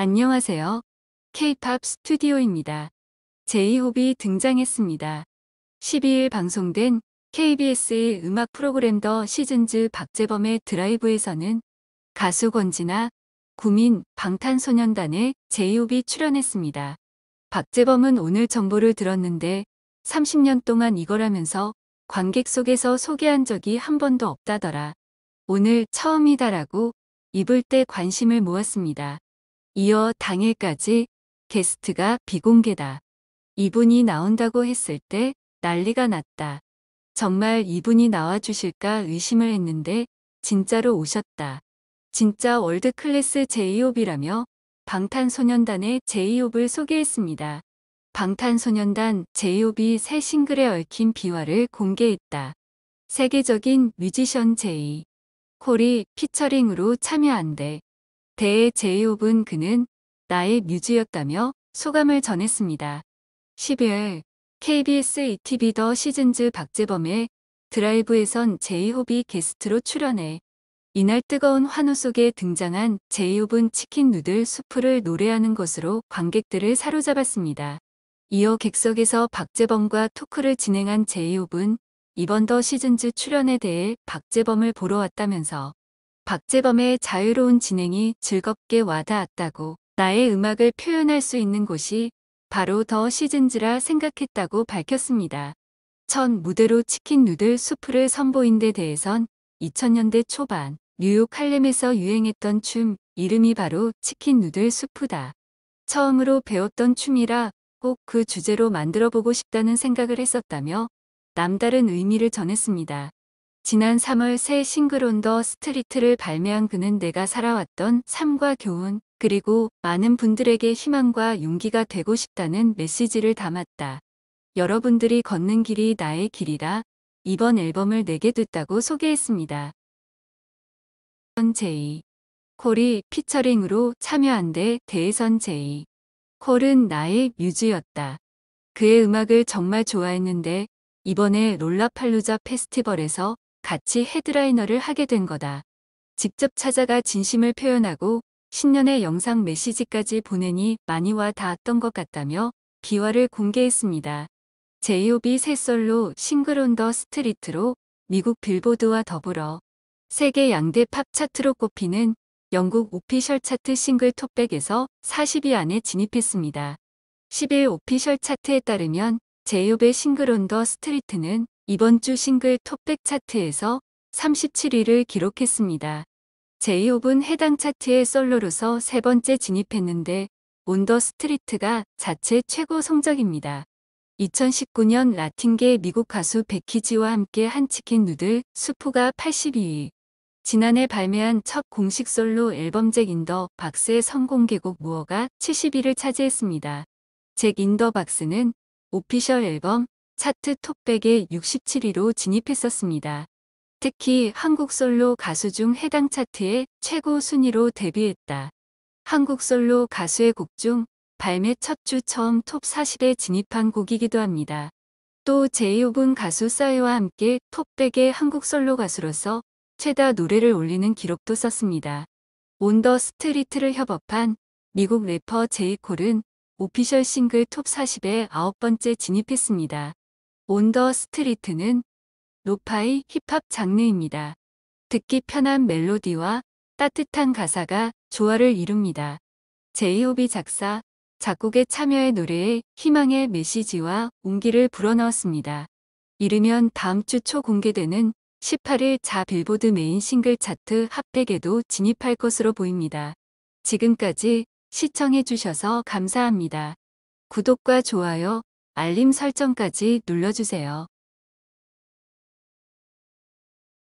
안녕하세요. K-팝 스튜디오입니다. 제이홉이 등장했습니다. 12일 방송된 KBS의 음악 프로그램 더 시즌즈 박재범의 드라이브에서는 가수 권지나 구민 방탄소년단의 제이홉이 출연했습니다. 박재범은 오늘 정보를 들었는데 30년 동안 이거라면서 관객 속에서 소개한 적이 한 번도 없다더라. 오늘 처음이다라고 입을 때 관심을 모았습니다. 이어 당일까지 게스트가 비공개다. 이분이 나온다고 했을 때 난리가 났다. 정말 이분이 나와주실까 의심을 했는데 진짜로 오셨다. 진짜 월드클래스 제이홉이라며 방탄소년단의 제이홉을 소개했습니다. 방탄소년단 제이홉이 새 싱글에 얽힌 비화를 공개했다. 세계적인 뮤지션 제이. 콜이 피처링으로 참여한대. 대의 제이홉은 그는 나의 뮤즈였다며 소감을 전했습니다. 12월 KBS ETV 더 시즌즈 박재범의 드라이브에선 제이홉이 게스트로 출연해 이날 뜨거운 환호 속에 등장한 제이홉은 치킨 누들 수프를 노래하는 것으로 관객들을 사로잡았습니다. 이어 객석에서 박재범과 토크를 진행한 제이홉은 이번 더 시즌즈 출연에 대해 박재범을 보러 왔다면서 박재범의 자유로운 진행이 즐겁게 와닿았다고 나의 음악을 표현할 수 있는 곳이 바로 더 시즌즈라 생각했다고 밝혔습니다. 첫 무대로 치킨 누들 수프를 선보인 데 대해선 2000년대 초반 뉴욕 할렘에서 유행했던 춤 이름이 바로 치킨 누들 수프다. 처음으로 배웠던 춤이라 꼭 그 주제로 만들어보고 싶다는 생각을 했었다며 남다른 의미를 전했습니다. 지난 3월 새 싱글 온더 스트리트를 발매한 그는 내가 살아왔던 삶과 교훈 그리고 많은 분들에게 희망과 용기가 되고 싶다는 메시지를 담았다. 여러분들이 걷는 길이 나의 길이라 이번 앨범을 내게 됐다고 소개했습니다. 제이 콜이 피처링으로 참여한 데 대선 제이 콜은 나의 뮤즈였다. 그의 음악을 정말 좋아했는데 이번에 롤라팔루자 페스티벌에서 같이 헤드라이너를 하게 된 거다. 직접 찾아가 진심을 표현하고 신년의 영상 메시지까지 보내니 많이 와 닿았던 것 같다며 비화를 공개했습니다. 제이홉이 새 솔로 싱글 온더 스트리트로 미국 빌보드와 더불어 세계 양대 팝 차트로 꼽히는 영국 오피셜 차트 싱글 톱백에서 40위 안에 진입했습니다. 10일 오피셜 차트에 따르면 제이홉의 싱글 온더 스트리트는 이번 주 싱글 톱백 차트에서 37위를 기록했습니다. 제이홉은 해당 차트의 솔로로서 세 번째 진입했는데 온더 스트리트가 자체 최고 성적입니다. 2019년 라틴계 미국 가수 베키지와 함께 한 치킨 누들 수포가 82위. 지난해 발매한 첫 공식 솔로 앨범 잭 인더 박스의 성공개곡 무어가 70위를 차지했습니다. 잭 인더 박스는 오피셜 앨범 차트 톱백에 67위로 진입했었습니다. 특히 한국 솔로 가수 중 해당 차트의 최고 순위로 데뷔했다. 한국 솔로 가수의 곡 중 발매 첫 주 처음 톱 40에 진입한 곡이기도 합니다. 또 제이홉은 가수 싸이와 함께 톱백의 한국 솔로 가수로서 최다 노래를 올리는 기록도 썼습니다. 온더 스트리트를 협업한 미국 래퍼 제이콜은 오피셜 싱글 톱 40에 9번째 진입했습니다. 온더 스트리트는 로파의 힙합 장르입니다. 듣기 편한 멜로디와 따뜻한 가사가 조화를 이룹니다. 제이홉이 작사, 작곡에 참여해 노래에 희망의 메시지와 온기를 불어넣었습니다. 이르면 다음 주 초 공개되는 18일 자 빌보드 메인 싱글 차트 핫백에도 진입할 것으로 보입니다. 지금까지 시청해주셔서 감사합니다. 구독과 좋아요, 알림 설정까지 눌러주세요.